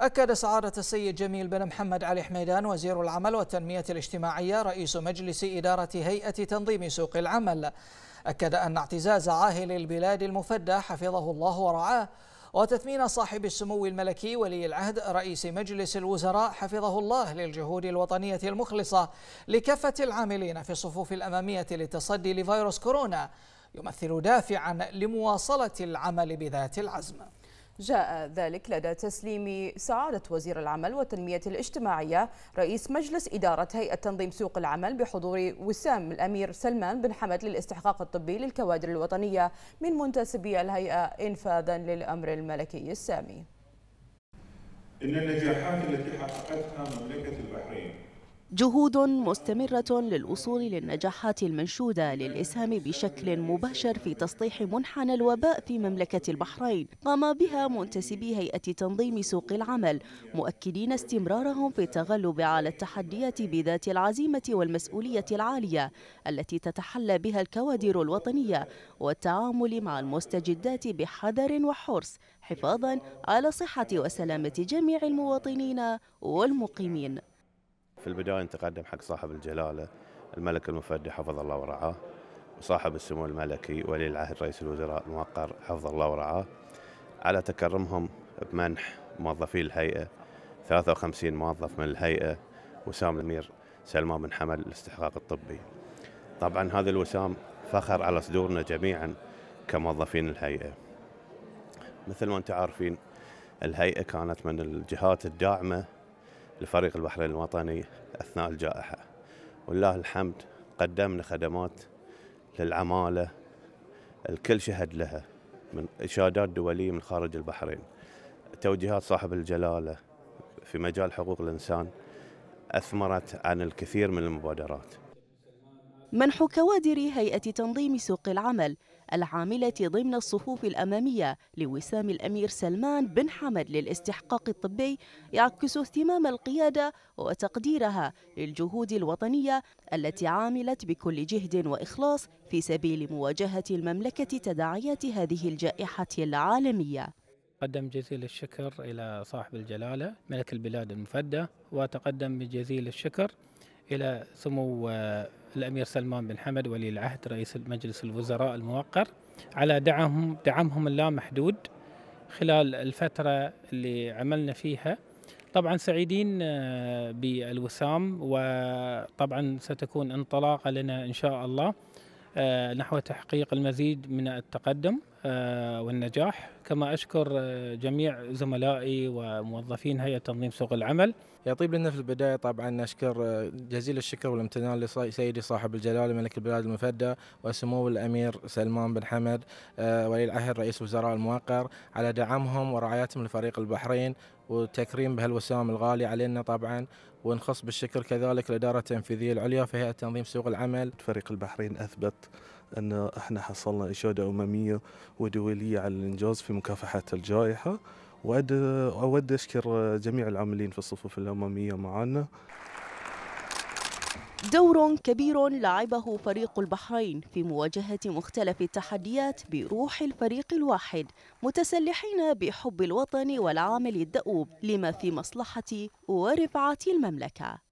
أكد سعادة السيد جميل بن محمد علي حميدان وزير العمل والتنمية الاجتماعية رئيس مجلس إدارة هيئة تنظيم سوق العمل أكد أن اعتزاز عاهل البلاد المفدى حفظه الله ورعاه وتثمين صاحب السمو الملكي ولي العهد رئيس مجلس الوزراء حفظه الله للجهود الوطنية المخلصة لكافة العاملين في الصفوف الأمامية للتصدي لفيروس كورونا يمثل دافعا لمواصلة العمل بذات العزم جاء ذلك لدى تسليم سعادة وزير العمل والتنمية الاجتماعية رئيس مجلس إدارة هيئة تنظيم سوق العمل بحضور وسام الأمير سلمان بن حمد للاستحقاق الطبي للكوادر الوطنية من منتسبي الهيئة إنفاذا للأمر الملكي السامي إن النجاحات التي حققتها مملكة البحرين جهود مستمرة للوصول للنجاحات المنشودة للإسهام بشكل مباشر في تسطيح منحنى الوباء في مملكة البحرين قام بها منتسبي هيئة تنظيم سوق العمل مؤكدين استمرارهم في التغلب على التحديات بذات العزيمة والمسؤولية العالية التي تتحلى بها الكوادر الوطنية والتعامل مع المستجدات بحذر وحرص حفاظا على صحة وسلامة جميع المواطنين والمقيمين في البداية نتقدم حق صاحب الجلالة الملك المفدي حفظ الله ورعاه وصاحب السمو الملكي ولي العهد رئيس الوزراء الموقر حفظ الله ورعاه على تكرمهم بمنح موظفي الهيئة 53 موظف من الهيئة وسام الأمير سلمان بن حمد الاستحقاق الطبي طبعا هذا الوسام فخر على صدورنا جميعا كموظفين الهيئة مثل ما انتم عارفين الهيئة كانت من الجهات الداعمة لفريق البحرين الوطني أثناء الجائحة والله الحمد قدمنا خدمات للعمالة الكل شهد لها من إشادات دولية من خارج البحرين توجيهات صاحب الجلالة في مجال حقوق الإنسان أثمرت عن الكثير من المبادرات منح كوادر هيئة تنظيم سوق العمل العاملة ضمن الصفوف الأمامية لوسام الأمير سلمان بن حمد للاستحقاق الطبي يعكس اهتمام القيادة وتقديرها للجهود الوطنية التي عاملت بكل جهد وإخلاص في سبيل مواجهة المملكة تداعيات هذه الجائحة العالمية تقدم جزيل الشكر إلى صاحب الجلالة ملك البلاد المفدى وتقدم بجزيل الشكر إلى سمو آه، الأمير سلمان بن حمد ولي العهد رئيس مجلس الوزراء الموقر على دعمهم دعمهم اللامحدود خلال الفترة اللي عملنا فيها طبعا سعيدين آه، بالوسام وطبعا ستكون انطلاقة لنا إن شاء الله آه، نحو تحقيق المزيد من التقدم آه، والنجاح كما أشكر آه، جميع زملائي وموظفين هيئة تنظيم سوق العمل يطيب لنا في البداية طبعا نشكر آه، جزيل الشكر والامتنان لسيدي صاحب الجلالة ملك البلاد المفدى وسمو الأمير سلمان بن حمد ولي العهد رئيس وزراء الموقر على دعمهم ورعايتهم لفريق البحرين وتكريم بهالوسام الغالي علينا طبعا ونخص بالشكر كذلك الإدارة التنفيذية العليا في هيئة تنظيم سوق العمل فريق البحرين أثبت أن احنا حصلنا إشادة أممية ودولية على الإنجاز في مكافحة الجائحة وأود أشكر جميع العاملين في الصفوف الأممية معنا دور كبير لعبه فريق البحرين في مواجهة مختلف التحديات بروح الفريق الواحد متسلحين بحب الوطن والعمل الدؤوب لما في مصلحة ورفعة المملكة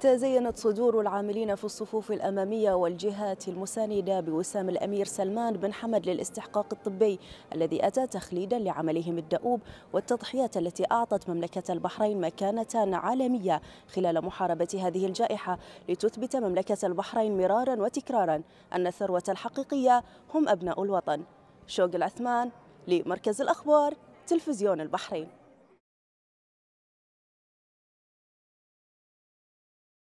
تزينت صدور العاملين في الصفوف الأمامية والجهات المساندة بوسام الأمير سلمان بن حمد للاستحقاق الطبي الذي أتى تخليدا لعملهم الدؤوب والتضحيات التي أعطت مملكة البحرين مكانة عالمية خلال محاربة هذه الجائحة لتثبت مملكة البحرين مرارا وتكرارا أن الثروة الحقيقية هم أبناء الوطن شوق العثمان لمركز الأخبار تلفزيون البحرين